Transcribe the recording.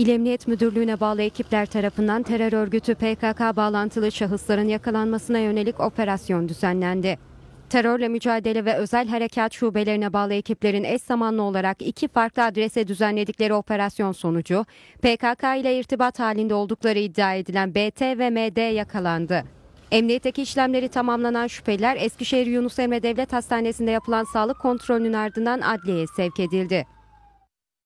İl Emniyet Müdürlüğü'ne bağlı ekipler tarafından terör örgütü PKK bağlantılı şahısların yakalanmasına yönelik operasyon düzenlendi. Terörle mücadele ve özel harekat şubelerine bağlı ekiplerin eş zamanlı olarak iki farklı adrese düzenledikleri operasyon sonucu PKK ile irtibat halinde oldukları iddia edilen BT ve MD yakalandı. Emniyetteki işlemleri tamamlanan şüpheliler Eskişehir Yunus Emre Devlet Hastanesi'nde yapılan sağlık kontrolünün ardından adliyeye sevk edildi.